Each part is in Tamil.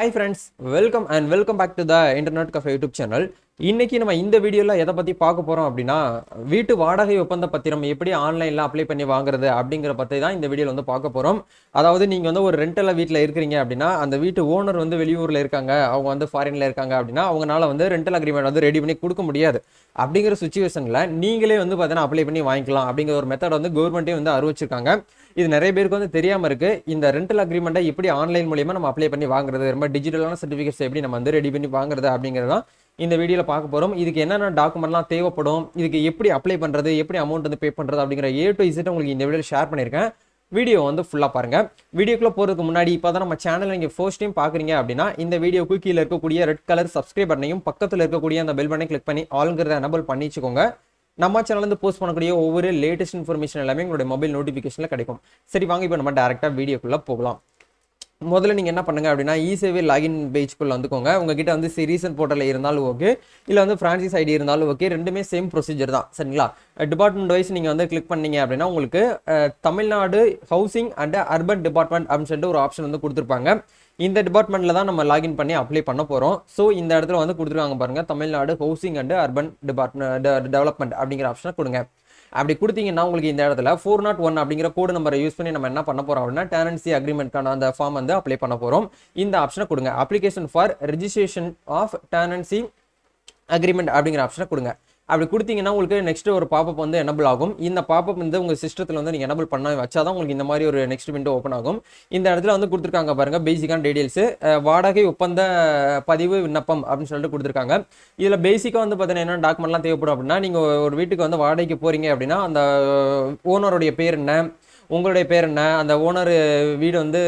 Hi friends, welcome and welcome back to the Internet Cafe YouTube channel. இன்னைக்கு நம்ம இந்த வீடியோல எதை பற்றி பார்க்க போகிறோம் அப்படின்னா வீட்டு வாடகை ஒப்பந்த பத்திரம் எப்படி ஆன்லைனில் அப்ளை பண்ணி வாங்குறது அப்படிங்கிற பற்றி தான் இந்த வீடியோவில் வந்து பார்க்க போகிறோம் அதாவது நீங்கள் வந்து ஒரு ரெண்டெல்லாம் வீட்டில் இருக்கிறீங்க அப்படின்னா அந்த வீட்டு ஓனர் வந்து வெளியூர்ல இருக்காங்க அவங்க வந்து ஃபாரினில் இருக்காங்க அப்படின்னா அவங்களால வந்து ரெண்டல் அக்ரிமெண்ட் வந்து ரெடி பண்ணி கொடுக்க முடியாது அப்படிங்கிற சுச்சுவேஷனில் நீங்களே வந்து பாத்தீங்கன்னா அப்ளை பண்ணி வாங்கிக்கலாம் அப்படிங்கிற ஒரு மெத்தட் வந்து கவர்மெண்ட்டே வந்து அறிவிச்சிருக்காங்க இது நிறைய பேருக்கு வந்து தெரியாமல் இருக்குது இந்த ரெண்டல் அக்ரிமெண்ட்டை எப்படி ஆன்லைன் மூலியமா நம்ம அப்ளை பண்ணி வாங்குறது ரொம்ப டிஜிட்டலான சர்டிஃபிகேட்ஸ் எப்படி நம்ம வந்து ரெடி பண்ணி வாங்குறது அப்படிங்கிறது இந்த வீடியோவில் பார்க்க போகிறோம் இதுக்கு என்னென்ன டாக்குமெண்ட்லாம் தேவைப்படும் இதுக்கு எப்படி அப்ளை பண்ணுறது எப்படி அமௌண்ட் வந்து பே பண்ணுறது அப்படிங்கிற ஏ டு இசட் உங்களுக்கு இந்த வீடியோ ஷேர் பண்ணியிருக்கேன் வீடியோ வந்து ஃபுல்லாக பாருங்கள் வீடியோக்குள்ளே போகிறதுக்கு முன்னாடி இப்போ தான் நம்ம சேனல் நீங்கள் ஃபர்ஸ்ட் டைம் பார்க்குறீங்க அப்படின்னா இந்த வீடியோக்கு கீழே இருக்கக்கூடிய ரெட் கலர் சப்ஸ்கிரைப் பண்ணையும் பக்கத்தில் இருக்கக்கூடிய அந்த பெல் பண்ணை கிளிக் பண்ணி ஆளுங்கிறத எனபிள் பண்ணிச்சுக்கோங்க நம்ம சேனல்லேருந்து போஸ்ட் பண்ணக்கூடிய ஒவ்வொரு லேட்டஸ்ட் இன்ஃபர்மேஷன் எல்லாமே உங்களுடைய மொபைல் நோட்டிஃபிகேஷனில் கிடைக்கும் சரி வாங்க இப்போ நம்ம டேரெக்டாக வீடியோக்குள்ளே போகலாம் முதல்ல நீங்கள் என்ன பண்ணுங்கள் அப்படின்னா இசேவே லாகின் பேஜ்க்குள்ளே வந்துக்கோங்க உங்ககிட்ட வந்து ரீசன் போர்ட்டலில் இருந்தாலும் ஓகே இல்லை வந்து ஃப்ரான்சைஸ் ஐடி இருந்தாலும் ஓகே ரெண்டுமே சேம் ப்ரொசீஜர் தான் சரிங்களா டிபார்ட்மெண்ட் வைஸ் நீங்கள் வந்து கிளிக் பண்ணீங்க அப்படின்னா உங்களுக்கு Tamil Nadu housing and urban department அப்படின்னு சொல்லிட்டு ஒரு ஆப்ஷன் வந்து கொடுத்துருப்பாங்க இந்த டிபார்ட்மெண்ட்டில் தான் நம்ம லாகின் பண்ணி அப்ளை பண்ண போகிறோம் ஸோ இந்த இடத்துல வந்து கொடுத்துருக்காங்க பாருங்கள் Tamil Nadu housing and urban department development அப்படிங்கிற ஆப்ஷனை கொடுங்க அப்படி கொடுத்தீங்கன்னா உங்களுக்கு இந்த இடத்துல ஃபோர் நாட் ஒன் அப்படிங்கிற கோடு நம்பரை யூஸ் பண்ணி நம்ம என்ன பண்ண போகிறோம் அப்படின்னா டேரன்சி அக்ரிமெண்ட்க்கான அந்த ஃபார்ம் வந்து அப்ளை பண்ண போகிறோம் இந்த ஆப்ஷனை கொடுங்க application for registration of tenancy agreement அப்படிங்கிற ஆப்ஷனை கொடுங்க அப்படி கொடுத்தீங்கன்னா உங்களுக்கு நெக்ஸ்ட் ஒரு பாப்பப் வந்து எனபிள் ஆகும் இந்த பாப்பப் வந்து உங்கள் சிஸ்டத்தில் வந்து நீங்கள் எனபிள் பண்ண வச்சா தான் உங்களுக்கு இந்த மாதிரி ஒரு நெக்ஸ்ட் விண்டோ ஓப்பன் ஆகும் இந்த இடத்துல வந்து கொடுத்துருக்காங்க பாருங்கள் பேசிக்கான டீடைல்ஸு வாடகை ஒப்பந்த பதிவு விண்ணப்பம் அப்படின்னு சொல்லிட்டு கொடுத்துருக்காங்க இதில் பேசிக்காக வந்து பார்த்தீங்கன்னா என்ன டாக்குமெண்ட்லாம் தேவைப்படும் அப்படின்னா நீங்கள் ஒரு வீட்டுக்கு வந்து வாடகைக்கு போகிறீங்க அப்படின்னா அந்த ஓனருடைய பேர் என்ன உங்களுடைய பேர் என்ன அந்த ஓனர் வீடு வந்து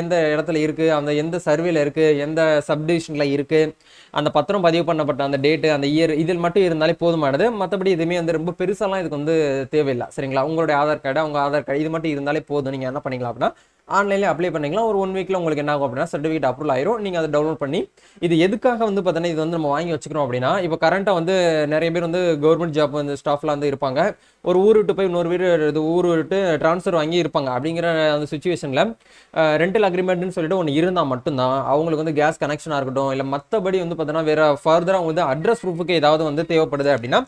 எந்த இடத்துல இருக்குது அந்த எந்த சர்வேல இருக்குது எந்த சப்டிவிஷனில் இருக்குது அந்த பத்திரம் பதிவு பண்ணப்பட்ட அந்த டேட்டு அந்த இயர் இதில் மட்டும் இருந்தாலே போதுமானது மற்றபடி எதுவுமே வந்து ரொம்ப பெருசாலாம் இதுக்கு வந்து தேவையில்லை சரிங்களா உங்களுடைய ஆதார் கார்டு அவங்க ஆதார் கார்டு இது மட்டும் இருந்தாலே போதும் நீங்கள் என்ன பண்ணிக்கலாம் அப்படின்னா ஆன்லைனில் அப்ளை பண்ணிக்கலாம் ஒரு ஒன் வீக்கில் உங்களுக்கு என்ன ஆகும் அப்படின்னா சர்டிஃபிகேட் அப்ரூவல் ஆயிரும் நீங்கள் அதை டவுன்லோட் பண்ணி இது எதுக்காக வந்து பார்த்தீங்கன்னா இது வந்து நம்ம வாங்கி வச்சுக்கிறோம் அப்படின்னா இப்போ கரண்ட்டாக வந்து நிறைய பேர் வந்து கவர்மெண்ட் ஜாப் வந்து ஸ்டாஃப்லாம் வந்து இருப்பாங்க ஒரு ஊர் விட்டு போய் இன்னொரு வீடு இது ஊர் விட்டு ட்ரான்ஸ்ஃபர் வாங்கி இருப்பாங்க அப்படிங்கிற அந்த சுச்சுவேஷனில் ரெண்டல் அக்ரிமெண்ட்னு சொல்லிட்டு ஒன்று இருந்தால் மட்டும்தான் அவங்களுக்கு வந்து கேஸ் கனெக்ஷனாக இருக்கட்டும் இல்லை மற்றபடி வந்து பார்த்தீங்கன்னா வேறு ஃபர்தராக வந்து அட்ரஸ் ப்ரூஃபுக்கு ஏதாவது வந்து தேவைப்படுது அப்படின்னா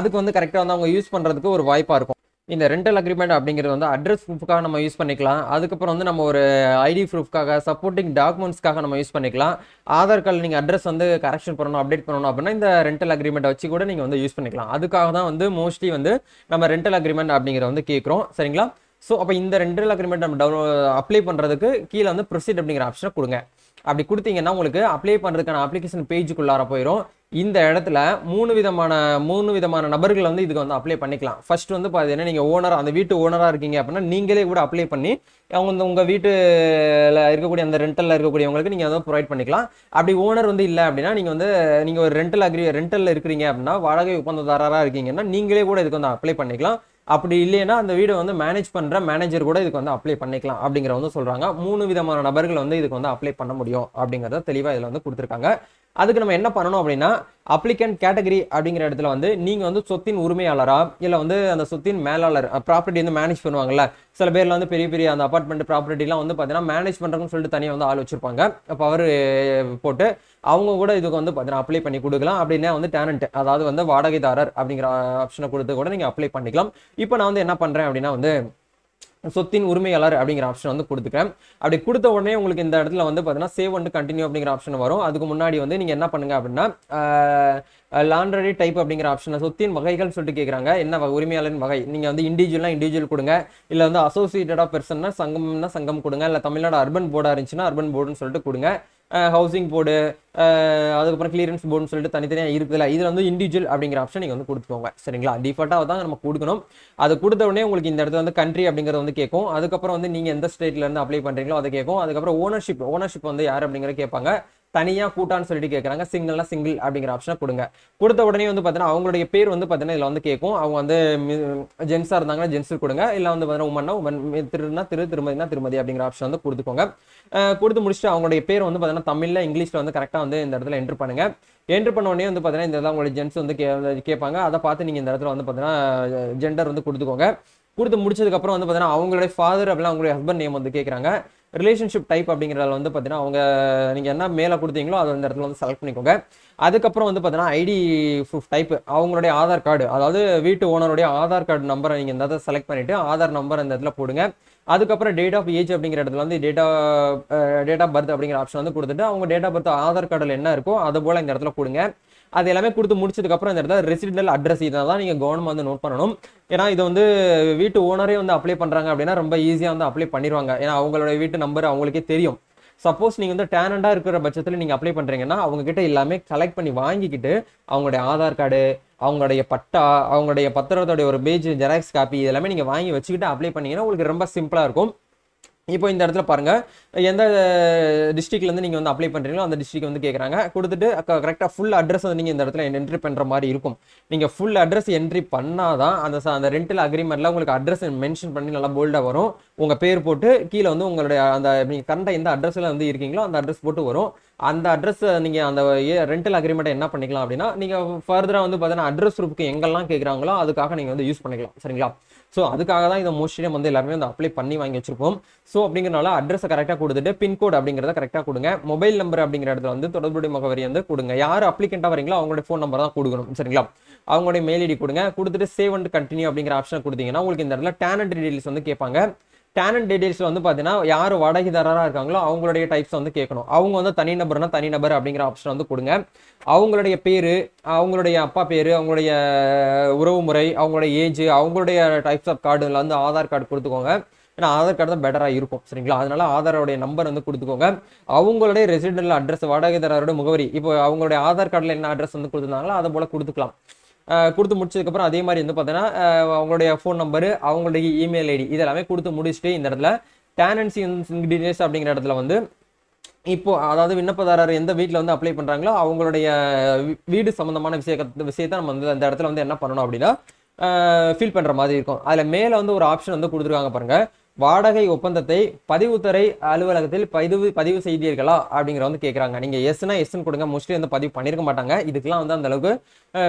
அதுக்கு வந்து கரெக்டாக வந்து அவங்க யூஸ் பண்ணுறதுக்கு ஒரு வாய்ப்பாக இருக்கும் இந்த ரெண்டல் அக்ரிமெண்ட் அப்படிங்கிறது வந்து அட்ரஸ் ப்ரூஃப்காக நம்ம யூஸ் பண்ணிக்கலாம் அதுக்கப்புறம் வந்து நம்ம ஒரு ஐடி ப்ரூஃப்க்காக சப்போர்ட்டிங் டாக்குமெண்ட்ஸ்க்காக நம்ம யூஸ் பண்ணிக்கலாம் ஆதார் கார்டில் நீங்கள் அட்ரஸ் வந்து கரெக்ஷன் பண்ணணும் அப்டேட் பண்ணணும் அப்படின்னா இந்த ரெண்டல் அக்ரிமெண்ட்டை வச்சு கூட நீங்கள் வந்து யூஸ் பண்ணிக்கலாம் அதுக்காக தான் வந்து மோஸ்ட்லி வந்து நம்ம ரெண்டல் அக்ரிமெண்ட் அப்படிங்கிறத வந்து கேட்குறோம் சரிங்களா ஸோ அப்போ இந்த ரெண்டல் அக்ரிமெண்ட் நம்ம டவுன் அப்ளை பண்ணுறதுக்கு கீழே வந்து ப்ரொசீட் அப்படிங்கிற ஆப்ஷனை கொடுங்க அப்படி கொடுத்தீங்கன்னா உங்களுக்கு அப்ளை பண்ணுறதுக்கான அப்ளிகேஷன் பேஜுக்குள்ளார போயிடும் இந்த இடத்துல மூணு விதமான மூணு விதமான நபர்கள் வந்து இதுக்கு வந்து அப்ளை பண்ணிக்கலாம் ஃபர்ஸ்ட் வந்து பார்த்தீங்கன்னா நீங்கள் ஓனர் அந்த வீட்டு ஓனராக இருக்கீங்க அப்படின்னா நீங்களே கூட அப்ளை பண்ணி அவங்க வந்து உங்கள் வீட்டில் இருக்கக்கூடிய அந்த ரெண்டலில் இருக்கக்கூடியவங்களுக்கு நீங்கள் அதை ப்ரொவைட் பண்ணிக்கலாம் அப்படி ஓனர் வந்து இல்லை அப்படின்னா நீங்கள் வந்து நீங்கள் ஒரு ரெண்டல் அக்ரி ரெண்டலில் இருக்கிறீங்க அப்படின்னா வாடகை ஒப்பந்ததாரராக இருக்கீங்கன்னா நீங்களே கூட இதுக்கு வந்து அப்ளை பண்ணிக்கலாம் அப்படி இல்லைன்னா அந்த வீடை வந்து மேனேஜ் பண்ணுற மேனேஜர் கூட இதுக்கு வந்து அப்ளை பண்ணிக்கலாம் அப்படிங்கிற வந்து சொல்கிறாங்க மூணு விதமான நபர்கள் வந்து இதுக்கு வந்து அப்ளை பண்ண முடியும் அப்படிங்கிறத தெளிவாக இதில் வந்து கொடுத்துருக்காங்க அதுக்கு நம்ம என்ன பண்ணணும் அப்படின்னா அப்ளிகன்ட் கேட்டகரி அப்படிங்கிற இடத்துல வந்து நீங்கள் வந்து சொத்தின் உரிமையாளரா இல்லை வந்து அந்த சொத்தின் மேலாளர் ப்ராப்பர்ட்டி வந்து மேனேஜ் பண்ணுவாங்கல்ல சில பேர்ல வந்து பெரிய பெரிய அந்த அப்பார்ட்மெண்ட் ப்ராப்பர்ட்டிலாம் வந்து பார்த்தீங்கன்னா மேனேஜ் பண்ணுறதுன்னு சொல்லிட்டு தனியாக வந்து ஆள் வச்சிருப்பாங்க பவர் போட்டு அவங்க கூட இதுக்கு வந்து பார்த்தீங்கன்னா அப்ளை பண்ணி கொடுக்கலாம் அப்படின்னா வந்து டேலண்ட் அதாவது வந்து வாடகைதாரர் அப்படிங்கிற ஆப்ஷனை கொடுத்து கூட நீங்கள் அப்ளை பண்ணிக்கலாம் இப்போ நான் வந்து என்ன பண்ணுறேன் அப்படின்னா வந்து சொத்தின் உரிமையாளர் அப்படிங்கிற ஆப்ஷன் வந்து கொடுத்துக்கிறேன் அப்படி கொடுத்த உடனே உங்களுக்கு இந்த இடத்துல வந்து பார்த்தீங்கன்னா சேவ் அண்ட் கண்டினியூ அப்படிங்கிற ஆப்ஷன் வரும் அதுக்கு முன்னாடி வந்து நீங்கள் என்ன பண்ணுங்க அப்படின்னா லாண்ட்ரரி டைப் அப்படிங்கிற ஆப்ஷன் சொத்தின் வகைகள் சொல்லிட்டு கேட்குறாங்க என்ன உரிமையாளரின் வகை நீங்கள் வந்து இண்டிவிஜுவலாக இண்டிவிஜுவல் கொடுங்க இல்லை வந்து அசோசியேட்டடாக பெர்சன்னா சங்கம்னா சங்கம் கொடுங்க இல்லை தமிழ்நாடு அர்பன் போர்டாக இருந்துச்சுன்னா அர்பன் போர்டுன்னு சொல்லிட்டு கொடுங்க ஹவுசிங் போர்டு அதுக்கப்புறம் கிளியரன்ஸ் போர்டுன்னு சொல்லிட்டு தனித்தனியாக இல்லை இதில் வந்து இண்டிவிஜுவல் அப்படிங்கிற ஆப்ஷன் நீங்கள் வந்து கொடுத்துக்கோங்க சரிங்களா டிஃபால்ட்டாக தான் நம்ம கொடுக்கணும் அது கொடுத்த உடனே உங்களுக்கு இந்த இடத்துல வந்து கண்ட்ரி அப்படிங்கிறது வந்து கேட்கும் அதுக்கப்புறம் வந்து நீங்கள் எந்த ஸ்டேட்லேருந்து அப்ளை பண்ணுறீங்களோ அதை கேட்கும் அதுக்கப்புறம் ஓனர்ஷிப் ஓனர்ஷிப் வந்து யார் அப்படிங்கிற கேட்பாங்க தனியாக கூட்டான்னு சொல்லிட்டு கேட்குறாங்க சிங்கிள்னா சிங்கிள் அப்படிங்கிற ஆப்ஷனை கொடுங்க கொடுத்த உடனே வந்து பார்த்தீங்கன்னா அவங்களுடைய பேர் வந்து பார்த்தீங்கன்னா இதில் வந்து கேட்கும் அவங்க வந்து ஜென்ஸாக இருந்தாங்கன்னா ஜென்ஸு கொடுங்க இல்லை வந்து பார்த்தீங்கன்னா உமன்னா உமன் திருன்னா திரு திருமதினா திருமதி அப்படிங்கிற ஆப்ஷன் வந்து கொடுத்துக்கோங்க கொடுத்து முடிச்சுட்டு அவங்களுடைய பேர் வந்து பார்த்தீங்கன்னா தமிழில் இங்கிலீஷில் வந்து கரெக்டாக வந்து இந்த இடத்துல என்ட்ரு பண்ணுங்கள் என்ட்ரு பண்ண உடனே வந்து பார்த்தீங்கன்னா இந்த இடத்துல உங்களுடைய ஜென்ஸ் வந்து கே கேட்பாங்க அதை பார்த்து நீங்கள் இந்த இடத்துல வந்து பார்த்தீங்கன்னா ஜெண்டர் வந்து கொடுத்துக்கோங்க கொடுத்து முடிச்சதுக்கப்புறம் வந்து பார்த்தீங்கன்னா அவங்களுடைய ஃபாதர் அப்படிலாம் அவங்களுடைய ஹஸ்பண்ட் நேம் வந்து கேட்குறாங்க ரிலேஷன்ஷிப் டைப் அப்படிங்கிறதுல வந்து பார்த்தீங்கன்னா அவங்க நீங்கள் என்ன மேலே கொடுத்தீங்களோ அதை அந்த இடத்துல வந்து செலக்ட் பண்ணிக்கோங்க அதுக்கப்புறம் வந்து பார்த்தீங்கன்னா ஐடி ப்ரூஃப் டைப் அவங்களுடைய ஆதார் கார்டு அதாவது வீட்டு ஓனருடைய ஆதார் கார்டு நம்பரை நீங்கள் இந்த இடத்துல செலக்ட் பண்ணிவிட்டு ஆதார் நம்பர் அந்த இடத்துல போடுங்க அதுக்கப்புறம் டேட் ஆஃப் ஏஜ் அப்படிங்கிற இடத்துல வந்து டேட்டா டேட் ஆஃப் பர்த் அப்படிங்கிற ஆப்ஷன் வந்து கொடுத்துட்டு அவங்க டேட் ஆஃப் பர்த் ஆதார் கார்டில் என்ன இருக்கோ அது போல் இந்த இடத்துல கொடுங்க அது எல்லாமே கொடுத்து முடிச்சதுக்கப்புறம் இந்த இடத்துல ரெசிடென்டல் அட்ரஸ் இதை தான் நீங்கள் கவர்மெண்ட் வந்து நோட் பண்ணணும் ஏன்னா இது வந்து வீட்டு ஓனரே வந்து அப்ளை பண்ணுறாங்க அப்படின்னா ரொம்ப ஈஸியாக வந்து அப்ளை பண்ணிடுவாங்க ஏன்னா அவங்களோட வீட்டு நம்பர் அவங்களுக்கே தெரியும் சப்போஸ் நீங்கள் வந்து டேனண்டாக இருக்கிற பட்சத்தில் நீங்கள் அப்ளை பண்ணுறீங்கன்னா கிட்ட எல்லாமே கலெக்ட் பண்ணி வாங்கிக்கிட்டு அவங்களுடைய ஆதார் கார்டு அவங்களுடைய பட்டா அவங்களுடைய பத்திரத்தோடைய ஒரு பேஜ் ஜெராக்ஸ் காப்பி இதெல்லாமே நீங்கள் வாங்கி வச்சுக்கிட்டு அப்ளை பண்ணிங்கன்னா உங்களுக்கு ரொம்ப சிம்பிளாக இருக்கும் இப்போ இந்த இடத்துல பாருங்கள் எந்த டிஸ்ட்ரிக்ட்லேருந்து நீங்கள் வந்து அப்ளை பண்ணுறீங்களோ அந்த டிஸ்ட்ரிக் வந்து கேட்குறாங்க கொடுத்துட்டு கரெக்டாக ஃபுல் அட்ரஸ் வந்து நீங்கள் இந்த இடத்துல என்ட்ரி பண்ணுற மாதிரி இருக்கும் நீங்கள் ஃபுல் அட்ரஸ் என்ட்ரி பண்ணால் தான் அந்த அந்த ரெண்டில் அக்ரிமெண்ட்டில் உங்களுக்கு அட்ரஸ் மென்ஷன் பண்ணி நல்லா போல்டாக வரும் உங்கள் பேர் போட்டு கீழே வந்து உங்களுடைய அந்த நீங்கள் கரண்ட்டாக எந்த அட்ரஸில் வந்து இருக்கீங்களோ அந்த அட்ரஸ் போட்டு வரும் அந்த அட்ரஸை நீங்கள் அந்த ரெண்டல் அக்ரிமெண்ட்டை என்ன பண்ணிக்கலாம் அப்படின்னா நீங்கள் ஃபர்தராக வந்து பார்த்தீங்கன்னா அட்ரஸ் ப்ரூஃப்க்கு எங்கெல்லாம் கேட்குறாங்களோ அதுக்காக நீங்கள் வந்து யூஸ் பண்ணிக்கலாம் சரிங்களா ஸோ அதுக்காக தான் இந்த மோஸ்ட்லி வந்து எல்லாருமே வந்து அப்ளை பண்ணி வாங்கி வச்சிருப்போம் ஸோ அப்படிங்கிறனால அட்ரஸை கரெக்டாக கொடுத்துட்டு பின்கோட் அப்படிங்கிறத கரெக்டாக கொடுங்க மொபைல் நம்பர் அப்படிங்கிற இடத்துல வந்து தொடர்புடைய முகவரி வந்து கொடுங்க யார் அப்ளிகண்ட்டாக வரீங்களோ அவங்களுடைய ஃபோன் நம்பர் தான் கொடுக்கணும் சரிங்களா அவங்களுடைய மெயில் ஐடி கொடுங்க கொடுத்துட்டு சேவ் அண்ட் கண்டினியூ அப்படிங்கிற ஆப்ஷன் கொடுத்தீங்கன்னா உங்களுக்கு இந்த இடத்துல டேலண்ட் டீடைல்ஸ் வந்து கேட்பாங்க டேலண்ட் டீடைல்ஸில் வந்து பார்த்தீங்கன்னா யார் வாடகைதாரராக இருக்காங்களோ அவங்களுடைய டைப்ஸ் வந்து கேட்கணும் அவங்க வந்து தனி நபர்னா தனி நபர் அப்படிங்கிற ஆப்ஷன் வந்து கொடுங்க அவங்களுடைய பேர் அவங்களுடைய அப்பா பேர் அவங்களுடைய உறவு முறை அவங்களுடைய ஏஜ் அவங்களுடைய டைப்ஸ் ஆஃப் கார்டுல வந்து ஆதார் கார்டு கொடுத்துக்கோங்க ஏன்னா ஆதார் கார்டு தான் பெட்டராக இருக்கும் சரிங்களா அதனால ஆதாரோடைய நம்பர் வந்து கொடுத்துக்கோங்க அவங்களுடைய ரெசிடென்ட் அட்ரஸ் வாடகைதாரோட முகவரி இப்போ அவங்களுடைய ஆதார் கார்டில் என்ன அட்ரஸ் வந்து கொடுத்துருந்தாங்களோ அதை போல கொடுத்துக்கலாம் கொடுத்து முடிச்சதுக்கப்புறம் அதே மாதிரி வந்து பார்த்தீங்கன்னா அவங்களுடைய ஃபோன் நம்பரு அவங்களுடைய இமெயில் ஐடி இதெல்லாமே கொடுத்து முடிச்சுட்டு இந்த இடத்துல டேனன்சி டீடைல்ஸ் அப்படிங்கிற இடத்துல வந்து இப்போ அதாவது விண்ணப்பதாரர் எந்த வீட்டில் வந்து அப்ளை பண்ணுறாங்களோ அவங்களுடைய வீடு சம்மந்தமான விஷய விஷயத்தை நம்ம வந்து அந்த இடத்துல வந்து என்ன பண்ணணும் அப்படின்னா ஃபில் பண்ணுற மாதிரி இருக்கும் அதில் மேலே வந்து ஒரு ஆப்ஷன் வந்து கொடுத்துருக்காங்க பாருங்கள் வாடகை ஒப்பந்தத்தை பதிவுத்துறை அலுவலகத்தில் பதிவு பதிவு செய்தீர்களா அப்படிங்கிற வந்து கேட்குறாங்க நீங்கள் எஸ்னா எஸ்ன்னு கொடுங்க மோஸ்ட்லி வந்து பதிவு பண்ணியிருக்க மாட்டாங்க இதுக்கெலாம் வந்து அந்தளவுக்கு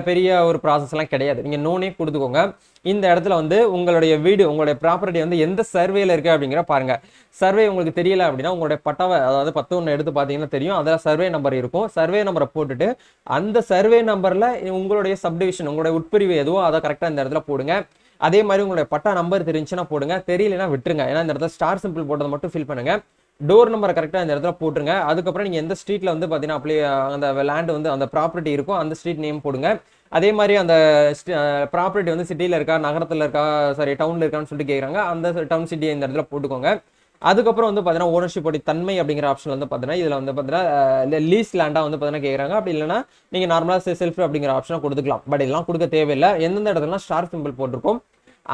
பெரிய ஒரு ப்ராசஸ்லாம் கிடையாது நீங்கள் நோனே கொடுத்துக்கோங்க இந்த இடத்துல வந்து உங்களுடைய வீடு உங்களுடைய ப்ராப்பர்ட்டி வந்து எந்த சர்வேல இருக்குது அப்படிங்கிற பாருங்கள் சர்வே உங்களுக்கு தெரியல அப்படின்னா உங்களுடைய பட்டாவை அதாவது பத்து ஒன்று எடுத்து பார்த்தீங்கன்னா தெரியும் அதில் சர்வே நம்பர் இருக்கும் சர்வே நம்பரை போட்டுட்டு அந்த சர்வே நம்பரில் உங்களுடைய சப்டிவிஷன் உங்களுடைய உட்பிரிவு எதுவோ அதை கரெக்டாக இந்த இடத்துல போடுங்க அதே மாதிரி உங்களுடைய பட்டா நம்பர் தெரிஞ்சுன்னா போடுங்க தெரியலன்னா விட்டுருங்க ஏன்னா இந்த இடத்துல ஸ்டார் சிம்பிள் போட்டதை மட்டும் ஃபில் பண்ணுங்க டோர் நம்பர் கரெக்டாக இந்த இடத்துல போட்டுருங்க அதுக்கப்புறம் நீங்கள் எந்த ஸ்ட்ரீட்டில் வந்து பார்த்தீங்கன்னா அப்படியே அந்த லேண்டு வந்து அந்த ப்ராப்பர்ட்டி இருக்கும் அந்த ஸ்ட்ரீட் நேம் போடுங்க அதே மாதிரி அந்த ப்ராப்பர்ட்டி வந்து சிட்டியில் இருக்கா நகரத்தில் இருக்கா சாரி டவுனில் இருக்கான்னு சொல்லிட்டு கேட்குறாங்க அந்த டவுன் சிட்டியை இந்த இடத்துல போட்டுக்கோங்க அதுக்கப்புறம் வந்து பார்த்தீங்கன்னா ஓனர்ஷிப்போட தன்மை அப்படிங்கிற ஆப்ஷன் வந்து பார்த்தீங்கன்னா இதில் வந்து பார்த்தீங்கன்னா லீஸ் லேண்டாக வந்து பார்த்தீங்கன்னா கேட்குறாங்க அப்படி இல்லைன்னா நீங்கள் நார்மலாக செல்ஃப் அப்படிங்கிற ஆப்ஷனை கொடுத்துக்கலாம் பட் இதெல்லாம் கொடுக்க தேவையில்லை எந்தெந்த இடத்துலலாம் ஸ்டார் சிம்பிள் போட்டிருக்கும்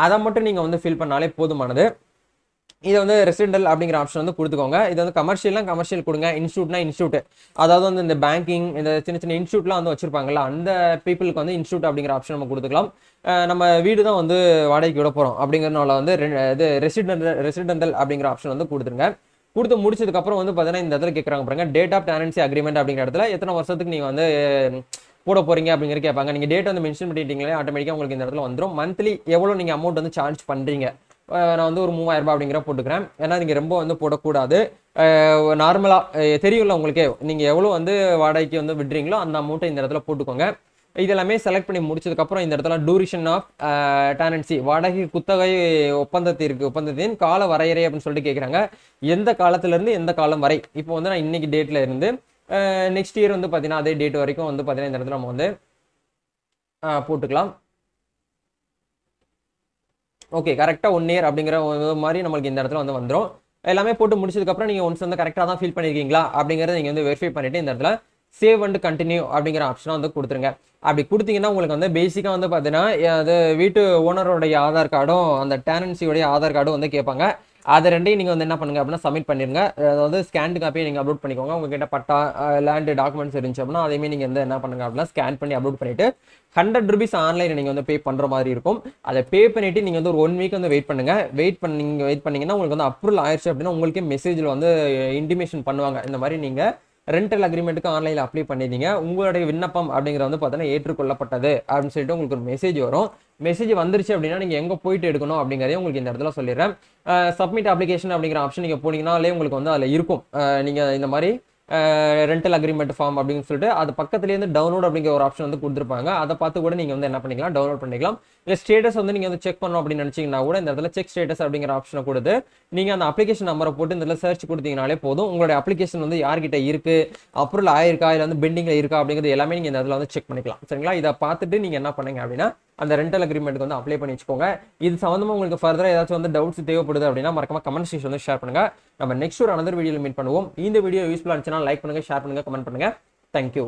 அதை மட்டும் நீங்கள் வந்து ஃபில் பண்ணாலே போதுமானது இதை வந்து ரெசிடென்டல் அப்படிங்கிற ஆப்ஷன் வந்து கொடுத்துக்கோங்க இது வந்து கமர்ஷியல்லாம் கமர்ஷியல் கொடுங்க இன்ஸ்டியூட்னா இன்ஸ்டியூட் அதாவது வந்து இந்த பேங்கிங் இந்த சின்ன சின்ன இன்ஸ்டியூட்லாம் வந்து வச்சிருப்பாங்கல்ல அந்த பீப்புளுக்கு வந்து இன்ஸ்டியூட் அப்படிங்கிற ஆப்ஷன் நம்ம கொடுத்துக்கலாம் நம்ம வீடு தான் வந்து வாடகைக்கு விட போகிறோம் அப்படிங்கிறனால வந்து இது ரெசிடென்டல் ரெசிடென்டல் அப்படிங்கிற ஆப்ஷன் வந்து கொடுத்துருங்க கொடுத்து முடிச்சதுக்கப்புறம் வந்து பார்த்தீங்கன்னா இந்த இடத்துல கேட்குறாங்க பாருங்க டேட் ஆஃப் டெனன்சி அக்ரிமெண்ட் அப்படிங்கிற இடத்துல எத்தனை வருஷத்துக்கு நீங்கள் வந்து போட போறீங்க அப்படிங்கிற கேட்பாங்க நீங்கள் டேட் வந்து மென்ஷன் பண்ணிட்டீங்களே ஆட்டோமேட்டிக்காக உங்களுக்கு இந்த இடத்துல வந்துடும் மந்த்லி எவ்வளோ நீங்கள் அமௌண்ட் வந்து சார்ஜ் பண்ணுறீங்க நான் வந்து ஒரு மூவாயிரம் ரூபாய் அப்படிங்கிற போட்டுக்கிறேன் ஏன்னா நீங்கள் ரொம்ப வந்து போடக்கூடாது நார்மலாக தெரியும்ல உங்களுக்கே நீங்கள் எவ்வளோ வந்து வாடகைக்கு வந்து விடுறீங்களோ அந்த அமௌண்ட்டை இந்த இடத்துல போட்டுக்கோங்க இதெல்லாமே செலக்ட் பண்ணி முடிச்சதுக்கப்புறம் இந்த இடத்துல டூரிஷன் ஆஃப் டேனன்சி வாடகை குத்தகை ஒப்பந்தத்திற்கு ஒப்பந்தத்தின் கால வரையறை அப்படின்னு சொல்லிட்டு கேட்குறாங்க எந்த காலத்துலேருந்து எந்த காலம் வரை இப்போ வந்து நான் இன்னைக்கு டேட்டில் இருந்து நெக்ஸ்ட் இயர் வந்து பார்த்தீங்கன்னா அதே டேட் வரைக்கும் வந்து பார்த்தீங்கன்னா இந்த இடத்துல நம்ம வந்து போட்டுக்கலாம் ஓகே கரெக்டாக ஒன் இயர் அப்படிங்கிற மாதிரி நம்மளுக்கு இந்த இடத்துல வந்து வந்துடும் எல்லாமே போட்டு முடிச்சதுக்கப்புறம் நீங்கள் ஒன்ஸ் வந்து கரெக்டாக தான் ஃபீல் பண்ணியிருக்கீங்களா அப்படிங்கிறத நீங்கள் வந்து வெரிஃபை பண்ணிவிட்டு இந்த இடத்துல சேவ் அண்ட் கண்டினியூ அப்படிங்கிற ஆப்ஷனாக வந்து கொடுத்துருங்க அப்படி கொடுத்தீங்கன்னா உங்களுக்கு வந்து பேசிக்காக வந்து பார்த்தீங்கன்னா அது வீட்டு ஓனருடைய ஆதார் கார்டும் அந்த டேனன்சியுடைய ஆதார் கார்டும் வந்து கேட்பாங்க அதை ரெண்டையும் நீங்கள் வந்து என்ன பண்ணுங்கள் அப்படின்னா சப்மிட் பண்ணிடுங்க அதாவது ஸ்கேன்டு காப்பியை நீங்கள் அப்லோட் பண்ணிக்கோங்க உங்ககிட்ட பட்டா லேண்டு டாக்குமெண்ட்ஸ் இருந்துச்சு அப்படின்னா அதையுமே நீங்கள் வந்து என்ன பண்ணுங்க அப்படின்னா ஸ்கேன் பண்ணி அப்லோட் பண்ணிவிட்டு ஹண்ட்ரட் ருபீஸ் ஆன்லைன் நீங்கள் வந்து பே பண்ணுற மாதிரி இருக்கும் அதை பே பண்ணிவிட்டு நீங்கள் வந்து ஒரு ஒன் வீக் வந்து வெயிட் பண்ணுங்கள் வெயிட் பண்ணி வெயிட் பண்ணிங்கன்னா உங்களுக்கு வந்து அப்ரூவல் ஆயிடுச்சு அப்படின்னா உங்களுக்கே மெசேஜில் வந்து இன்டிமேஷன் பண்ணுவாங்க இந்த மாதிரி நீங்கள் ரெண்டல் அக்ரிமெண்ட்டுக்கு ஆன்லைனில் அப்ளை பண்ணியிருந்தீங்க உங்களுடைய விண்ணப்பம் அப்படிங்கிற வந்து பார்த்தீங்கன்னா ஏற்றுக்கொள்ளப்பட்டது அப்படின்னு சொல்லிட்டு உங்களுக்கு ஒரு மெசேஜ் வரும் மெசேஜ் வந்துருச்சு அப்படின்னா நீங்கள் எங்கே போயிட்டு எடுக்கணும் அப்படிங்கிறதே உங்களுக்கு இந்த இடத்துல சொல்லிடுறேன் சப்மிட் அப்ளிகேஷன் அப்படிங்கிற ஆப்ஷன் நீங்கள் போனீங்கனாலே உங்களுக்கு வந்து அதில் இருக்கும் நீங்கள் இந்த மாதிரி ரெண்டல் அக்ரிமெண்ட் ஃபார்ம் அப்படின்னு சொல்லிட்டு அது பக்கத்துலேருந்து டவுன்லோட் அப்படிங்கிற ஒரு ஆப்ஷன் வந்து கொடுத்துருப்பாங்க அதை பார்த்து கூட நீங்கள் வந்து என்ன பண்ணிக்கலாம் டவுன்லோட் பண்ணிக்கலாம் இல்லை ஸ்டேட்டஸ் வந்து நீங்கள் வந்து செக் பண்ணணும் அப்படின்னு நினச்சிங்கன்னா கூட இந்த இடத்துல செக் ஸ்டேட்டஸ் அப்படிங்கிற ஆப்ஷனை கொடுத்து நீங்கள் அந்த அப்ளிகேஷன் நம்பரை போட்டு இந்த இடத்துல சர்ச் கொடுத்தீங்கனாலே போதும் உங்களுடைய அப்ளிகேஷன் வந்து யார்கிட்ட இருக்குது அப்ரூவல் ஆயிருக்கா இல்லை வந்து பெண்டிங்கில் இருக்கா அப்படிங்கிறது எல்லாமே நீங்கள் இந்த இதில் வந்து செக் பண்ணிக்கலாம் சரிங்களா இதை பார்த்துட்டு நீங்கள் என்ன பண்ணுங்க அப்படின்னா அந்த ரெண்டல் அக்ரிமெண்ட் வந்து அப்ளை பண்ணி வச்சுக்கோங்க இது சம்மந்தமாக உங்களுக்கு ஃபர்தர் ஏதாச்சும் வந்து டவுட்ஸ் தேவைப்படுது அப்படின்னா மறக்காம கமெண்ட் செக்ஷன் வந்து ஷேர் பண்ணுங்க நம்ம நெக்ஸ்ட் ஒரு அனதர் வீடியோவில் மீட் பண்ணுவோம் இந்த வீடியோ யூஸ்ஃபுல்லாக இருந்துச்சுன்னா லைக் பண்ணுங்க ஷேர் பண்ணுங்க கமெண்ட் பண்ணுங்க தேங்க்யூ